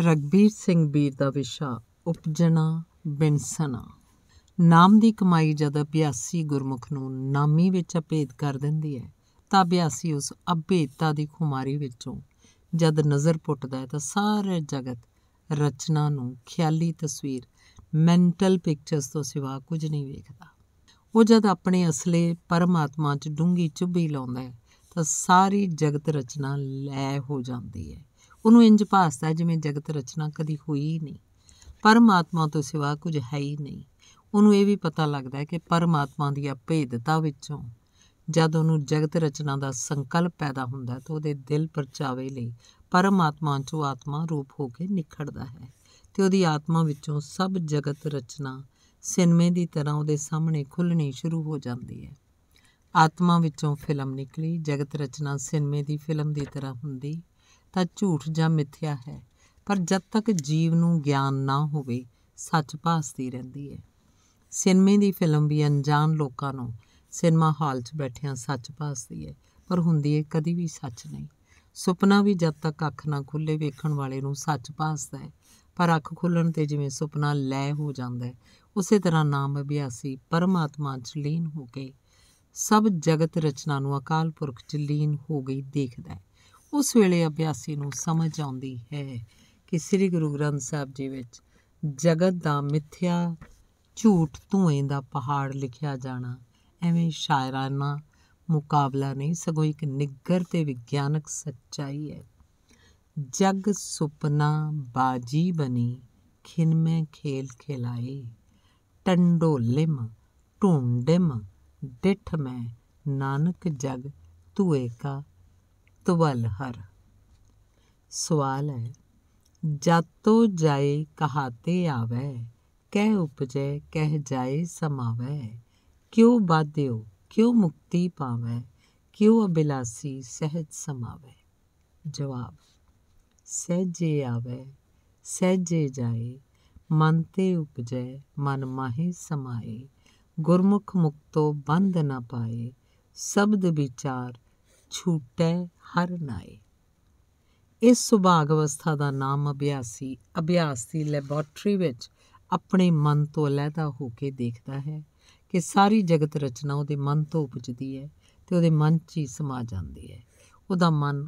ਰਗਬੀਰ ਸਿੰਘ ਵੀਰ ਦਾ ਵਿਸ਼ਾ ਉਪਜਣਾ ਬਿੰਸਨਾ ਨਾਮ ਦੀ ਕਮਾਈ ਜਦ ਅਭਿਆਸੀ ਗੁਰਮੁਖ ਨੂੰ ਨਾਮੀ ਵਿੱਚ ਅਪੇਧ ਕਰ ਦਿੰਦੀ ਹੈ ਤਾਂ ਅਭਿਆਸੀ ਉਸ ਅਭੇਦਤਾ ਦੀ ਖੁਮਾਰੀ ਵਿੱਚੋਂ ਜਦ ਨਜ਼ਰ ਪੁੱਟਦਾ ਹੈ ਤਾਂ ਸਾਰੇ ਜਗਤ ਰਚਨਾ ਨੂੰ ਖਿਆਲੀ ਤਸਵੀਰ ਮੈਂਟਲ ਪਿਕਚਰਸ ਤੋਂ ਸਿਵਾ ਕੁਝ ਨਹੀਂ ਵੇਖਦਾ ਉਹ ਜਦ ਆਪਣੇ ਅਸਲੇ ਪਰਮਾਤਮਾ 'ਚ ਡੂੰਗੀ ਚੁੱਭੀ ਲਾਉਂਦਾ ਹੈ ਤਾਂ ਸਾਰੀ ਜਗਤ ਰਚਨਾ ਲੈ ਹੋ ਜਾਂਦੀ ਹੈ ਉਹਨੂੰ ਇੰਜ ਭਾਸਦਾ ਜਿਵੇਂ ਜਗਤ ਰਚਨਾ ਕਦੀ ਹੋਈ ਹੀ ਨਹੀਂ ਪਰਮਾਤਮਾ ਤੋਂ ਸਿਵਾ ਕੁਝ ਹੈ ਹੀ ਨਹੀਂ ਉਹਨੂੰ ਇਹ ਵੀ ਪਤਾ ਲੱਗਦਾ ਹੈ ਕਿ ਪਰਮਾਤਮਾ ਦੀ ਅਪੇਧਤਾ ਵਿੱਚੋਂ ਜਦ ਉਹਨੂੰ ਜਗਤ ਰਚਨਾ ਦਾ ਸੰਕਲਪ ਪੈਦਾ ਹੁੰਦਾ ਤਾਂ ਉਹਦੇ ਦਿਲ ਪਰਚਾਵੇ ਲਈ ਪਰਮਾਤਮਾ ਚੋਂ ਆਤਮਾ ਰੂਪ ਹੋ ਕੇ ਨਿਖੜਦਾ ਹੈ ਤੇ ਉਹਦੀ ਆਤਮਾ ਵਿੱਚੋਂ ਸਭ ਜਗਤ ਰਚਨਾ ਸਿਨਮੇ ਦੀ ਤਰ੍ਹਾਂ ਉਹਦੇ ਸਾਹਮਣੇ ਖੁੱਲਣੀ ਸ਼ੁਰੂ ਹੋ ਜਾਂਦੀ ਹੈ ਆਤਮਾ ਵਿੱਚੋਂ ਫਿਲਮ ਨਿਕਲੀ ਜਗਤ ਰਚਨਾ ਸਿਨਮੇ ਦੀ ਫਿਲਮ ਦੀ ਤਰ੍ਹਾਂ ਹੁੰਦੀ ਤਾਂ ਝੂਠ ਜਾਂ ਮਿੱਥਿਆ ਹੈ ਪਰ ਜਦ ਤੱਕ ਜੀਵ ਨੂੰ ਗਿਆਨ ਨਾ ਹੋਵੇ ਸੱਚ ਭਾਸਦੀ ਰਹਿੰਦੀ ਹੈ ਸਿਨੇਮੇ ਦੀ ਫਿਲਮ ਵੀ ਅਣਜਾਣ ਲੋਕਾਂ ਨੂੰ ਸਿਨੇਮਾ ਹਾਲ 'ਚ ਬੈਠਿਆਂ ਸੱਚ ਭਾਸਦੀ ਹੈ ਪਰ ਹੁੰਦੀ ਹੈ ਕਦੀ ਵੀ ਸੱਚ ਨਹੀਂ ਸੁਪਨਾ ਵੀ ਜਦ ਤੱਕ ਅੱਖ ਨਾ ਖੁੱਲੇ ਵੇਖਣ ਵਾਲੇ ਨੂੰ ਸੱਚ ਭਾਸਦਾ ਹੈ ਪਰ ਅੱਖ ਖੁੱਲਣ ਤੇ ਜਿਵੇਂ ਸੁਪਨਾ ਲੈ ਹੋ ਜਾਂਦਾ ਹੈ ਉਸੇ ਤਰ੍ਹਾਂ ਨਾਮ ਅਭਿਆਸੀ ਪਰਮਾਤਮਾ 'ਚ ਲੀਨ ਹੋ ਕੇ ਸਭ ਜਗਤ ਰਚਨਾ ਨੂੰ ਅਕਾਲ ਪੁਰਖ 'ਚ ਲੀਨ ਹੋ ਗਈ ਦੇਖਦਾ ਹੈ ਉਸ ਵੇਲੇ ਅਭਿਆਸੀ ਨੂੰ ਸਮਝ ਆਉਂਦੀ ਹੈ ਕਿ ਸ੍ਰੀ ਗੁਰੂ ਗ੍ਰੰਥ ਸਾਹਿਬ ਜੀ ਵਿੱਚ ਜਗਤ ਦਾ ਮਿੱਥਿਆ ਝੂਠ ਧੂਏ ਦਾ ਪਹਾੜ ਲਿਖਿਆ ਜਾਣਾ ਐਵੇਂ ਸ਼ਾਇਰਾਨਾ ਮੁਕਾਬਲਾ ਨਹੀਂ ਸਗੋਂ ਇੱਕ ਨਿੱਗਰ ਤੇ ਵਿਗਿਆਨਕ ਸੱਚਾਈ ਹੈ ਜਗ ਸੁਪਨਾ ਬਾਜੀ ਬਣੀ ਖਿੰਮੇ ਖੇਲ ਖਿਲਾਏ ਟੰਡੋਲਿਮ ਢੂੰਡਿਮ ਡਿਠ ਮੈਂ ਨਾਨਕ ਜਗ ਧੂਏ ਕਾ ਜਤ ਵੱਲ ਹਰ ਸਵਾਲ ਹੈ ਜਤੋ ਜਾਏ ਕਹਾਤੇ ਆਵੇ ਕਹਿ ਉਪਜੇ ਕਹਿ ਜਾਏ ਸਮਾਵੇ ਕਿਉ ਬਾਧਿਓ ਕਿਉ ਮੁਕਤੀ ਪਾਵੇ ਕਿਉ ਅਬਿਲਾਸੀ ਸਹਿਜ ਸਮਾਵੇ ਜਵਾਬ ਸਹਿਜੇ ਆਵੇ ਸਹਿਜੇ ਜਾਏ ਮਨ ਤੇ ਉਪਜੇ ਮਨ ਮਾਹੀ ਸਮਾਏ ਗੁਰਮੁਖ ਮੁਕਤੋ ਬੰਧ ਨਾ ਪਾਏ ਸ਼ਬਦ ਵਿਚਾਰ ਛੂਟੈ ਹਰ ਨਾਏ ਇਸ ਸੁਭਾਗ ਅਵਸਥਾ ਦਾ ਨਾਮ ਅਭਿਆਸੀ ਅਭਿਆਸ ਦੀ ਲੈਬੋਰਟਰੀ ਵਿੱਚ ਆਪਣੇ ਮਨ ਤੋਂ ਅਲੈਦਾ ਹੋ ਕੇ ਦੇਖਦਾ ਹੈ ਕਿ ਸਾਰੀ ਜਗਤ ਰਚਨਾ ਉਹਦੇ ਮਨ ਤੋਂ ਉਪਜਦੀ ਹੈ ਤੇ ਉਹਦੇ ਮਨ 'ਚ ਹੀ ਸਮਾ ਜਾਂਦੀ ਹੈ ਉਹਦਾ ਮਨ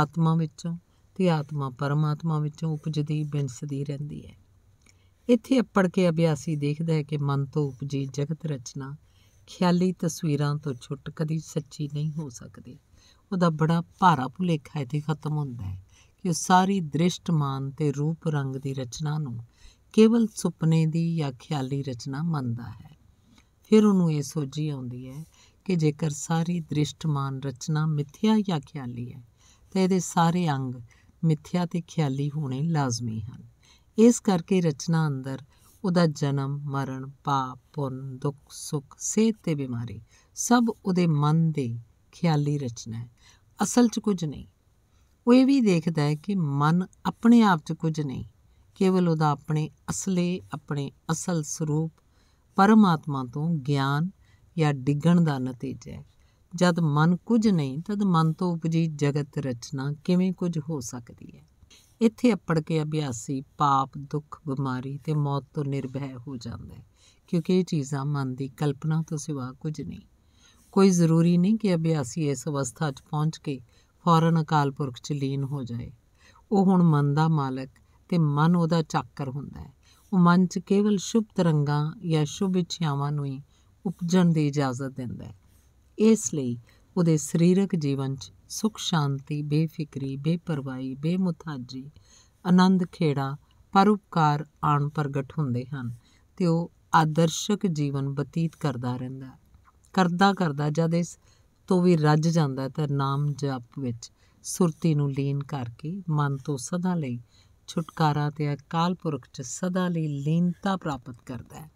ਆਤਮਾ ਵਿੱਚੋਂ ਤੇ ਆਤਮਾ ਪਰਮਾਤਮਾ ਵਿੱਚੋਂ ਉਪਜਦੀ ਬਿੰਸਦੀ ਰਹਿੰਦੀ ਹੈ ਇੱਥੇ ਅੱਪੜ ਕੇ ਅਭਿਆਸੀ ਦੇਖਦਾ ਹੈ ਕਿ ਮਨ ਤੋਂ ਉਪਜੀ ਜਗਤ ਰਚਨਾ ਖਿਆਲੀ ਤਸਵੀਰਾਂ ਤੋਂ ਛੁੱਟ ਕਦੀ ਸੱਚੀ ਨਹੀਂ ਹੋ ਸਕਦੀ ਉਹਦਾ ਬੜਾ ਭਾਰਾ ਭੁਲੇਖਾ ਇੱਥੇ ਖਤਮ ਹੁੰਦਾ ਹੈ ਕਿ ਉਹ ਸਾਰੀ ਦ੍ਰਿਸ਼ਟਮਾਨ ਤੇ ਰੂਪ ਰੰਗ ਦੀ ਰਚਨਾ ਨੂੰ ਕੇਵਲ ਸੁਪਨੇ ਦੀ ਜਾਂ ਖਿਆਲੀ ਰਚਨਾ ਮੰਨਦਾ ਹੈ ਫਿਰ ਉਹਨੂੰ ਇਹ ਸੋਝੀ ਆਉਂਦੀ ਹੈ ਕਿ ਜੇਕਰ ਸਾਰੀ ਦ੍ਰਿਸ਼ਟਮਾਨ ਰਚਨਾ ਮਿੱਥਿਆ ਜਾਂ ਖਿਆਲੀ ਹੈ ਤਾਂ ਇਹਦੇ ਸਾਰੇ ਅੰਗ ਮਿੱਥਿਆ ਤੇ ਖਿਆਲੀ ਹੋਣੇ ਲਾਜ਼ਮੀ ਹਨ ਇਸ ਕਰਕੇ ਰਚਨਾ ਅੰਦਰ ਉਹਦਾ ਜਨਮ ਮਰਨ ਪਾਪ ਪੁੰਨ ਦੁੱਖ ਸੁੱਖ ਸਿਹਤ ਤੇ ਬਿਮਾਰੀ ਸਭ ਉਹਦੇ ਮਨ ਦੇ ਖਿਆਲੀ ਰਚਨਾ ਹੈ ਅਸਲ 'ਚ ਕੁਝ ਨਹੀਂ ਉਹ ਇਹ ਵੀ ਦੇਖਦਾ ਹੈ ਕਿ ਮਨ ਆਪਣੇ ਆਪ 'ਚ ਕੁਝ ਨਹੀਂ ਕੇਵਲ ਉਹਦਾ ਆਪਣੇ ਅਸਲੇ ਆਪਣੇ ਅਸਲ ਸਰੂਪ ਪਰਮਾਤਮਾ ਤੋਂ ਗਿਆਨ ਜਾਂ ਡਿੱਗਣ ਦਾ ਨਤੀਜਾ ਹੈ ਜਦ ਮਨ ਕੁਝ ਨਹੀਂ ਤਦ ਮਨ ਤੋਂ ਉਪਜੀ ਜਗਤ ਰਚਨਾ ਕਿਵੇਂ ਕੁਝ ਹੋ ਸਕਦੀ ਹੈ ਇੱਥੇ ਅਪੜ ਕੇ ਅਭਿਆਸੀ ਪਾਪ ਦੁੱਖ ਬਿਮਾਰੀ ਤੇ ਮੌਤ ਤੋਂ ਨਿਰਭੈ ਹੋ ਜਾਂਦਾ ਹੈ ਕਿਉਂਕਿ ਇਹ ਚੀਜ਼ਾਂ ਮਨ ਦੀ ਕਲਪਨਾ ਤੋਂ ਸਿਵਾ ਕੁਝ ਨਹੀਂ ਕੋਈ ਜ਼ਰੂਰੀ ਨਹੀਂ ਕਿ ਅਭਿਆਸੀ ਇਸ ਅਵਸਥਾ 'ਚ ਪਹੁੰਚ ਕੇ ਫੌਰਨ ਅਕਾਲ ਪੁਰਖ 'ਚ ਲੀਨ ਹੋ ਜਾਏ ਉਹ ਹੁਣ ਮਨ ਦਾ ਮਾਲਕ ਤੇ ਮਨ ਉਹਦਾ ਚੱਕਰ ਹੁੰਦਾ ਹੈ ਉਹ ਮਨ 'ਚ ਕੇਵਲ ਸ਼ੁਭ ਤਰੰਗਾਂ ਜਾਂ ਸ਼ੁਭ ਇੱਛਾਵਾਂ ਨੂੰ ਹੀ ਉਪਜਣ ਦੀ ਇਜਾਜ਼ਤ ਦਿੰਦਾ ਹੈ ਇਸ ਲਈ ਉਹਦੇ ਸਰੀਰਕ ਜੀਵਨ 'ਚ ਸੁਖ ਸ਼ਾਂਤੀ ਬੇਫਿਕਰੀ ਬੇਪਰਵਾਹੀ ਬੇਮੁਤਾਜੀ ਆਨੰਦ ਖੇੜਾ ਪਰਉਪਕਾਰ ਆਣ ਪ੍ਰਗਟ ਹੁੰਦੇ ਹਨ ਤੇ ਉਹ ਆਦਰਸ਼ਕ ਜੀਵਨ ਬਤੀਤ ਕਰਦਾ ਰਹਿੰਦਾ ਹੈ ਕਰਦਾ ਕਰਦਾ ਜਦ ਇਸ ਤੋਂ ਵੀ ਰੱਜ ਜਾਂਦਾ ਤਾਂ ਨਾਮ ਜਪ ਵਿੱਚ ਸੁਰਤੀ ਨੂੰ ਲੀਨ ਕਰਕੇ ਮਨ ਤੋਂ ਸਦਾ ਲਈ ਛੁਟਕਾਰਾ ਤੇ ਅਕਾਲ ਪੁਰਖ ਚ ਸਦਾ ਲਈ ਲੀਨਤਾ ਪ੍ਰਾਪਤ ਕਰਦਾ ਹੈ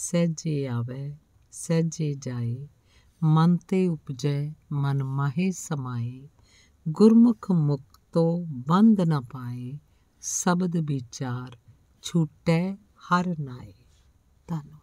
ਸਹਿਜੇ ਆਵੇ ਸਹਿਜੇ ਜਾਏ ਮਨ ਤੇ ਉਪਜੈ ਮਨ ਮਾਹੇ ਸਮਾਏ ਗੁਰਮੁਖ ਮੁਕਤੋ ਬੰਦ ਨਾ ਪਾਏ ਸ਼ਬਦ ਵਿਚਾਰ ਛੁੱਟੇ ਹਰ ਨਾਏ ਤਨ